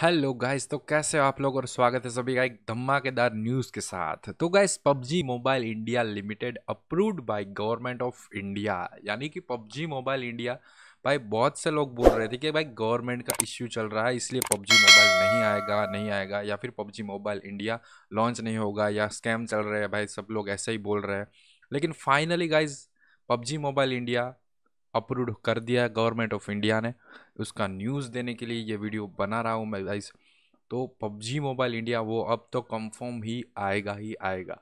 hello guys तो कैसे हो आप लोग और स्वागत है सभी का एक धमाकेदार न्यूज़ के साथ तो guys PUBG mobile India limited approved by government of India यानी कि पबजी मोबाइल इंडिया भाई बहुत से लोग बोल रहे थे कि भाई गवर्नमेंट का इश्यू चल रहा है इसलिए पबजी मोबाइल नहीं आएगा नहीं आएगा या फिर पबजी मोबाइल इंडिया लॉन्च नहीं होगा या स्कैम चल रहे हैं भाई सब लोग ऐसे ही बोल रहे हैं लेकिन finally guys PUBG mobile India approve कर दिया है गवर्नमेंट ऑफ इंडिया ने उसका न्यूज़ देने के लिए ये वीडियो बना रहा हूँ मैं गाइस तो पबजी मोबाइल इंडिया वो अब तो कंफर्म ही आएगा ही आएगा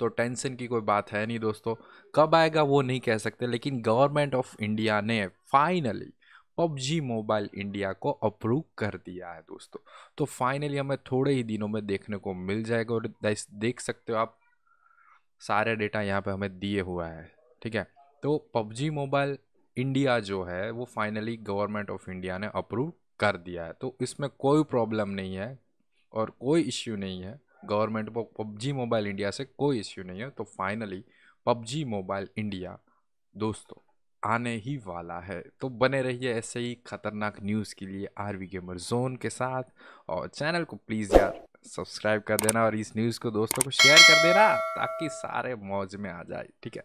तो टेंशन की कोई बात है नहीं दोस्तों कब आएगा वो नहीं कह सकते लेकिन गवर्नमेंट ऑफ इंडिया ने फाइनली पबजी मोबाइल इंडिया को अप्रूव कर दिया है दोस्तों तो फाइनली हमें थोड़े ही दिनों में देखने को मिल जाएगा और देख सकते हो आप सारे डेटा यहाँ पे हमें दिए हुआ है ठीक है तो पबजी मोबाइल इंडिया जो है वो फाइनली गवर्नमेंट ऑफ इंडिया ने अप्रूव कर दिया है तो इसमें कोई प्रॉब्लम नहीं है और कोई इश्यू नहीं है गवर्नमेंट को पबजी मोबाइल इंडिया से कोई इश्यू नहीं है तो फाइनली पबजी मोबाइल इंडिया दोस्तों आने ही वाला है तो बने रहिए ऐसे ही खतरनाक न्यूज़ के लिए आर वी गेमर जोन के साथ और चैनल को प्लीज़ यार सब्सक्राइब कर देना और इस न्यूज़ को दोस्तों को शेयर कर देना ताकि सारे मौज में आ जाए ठीक है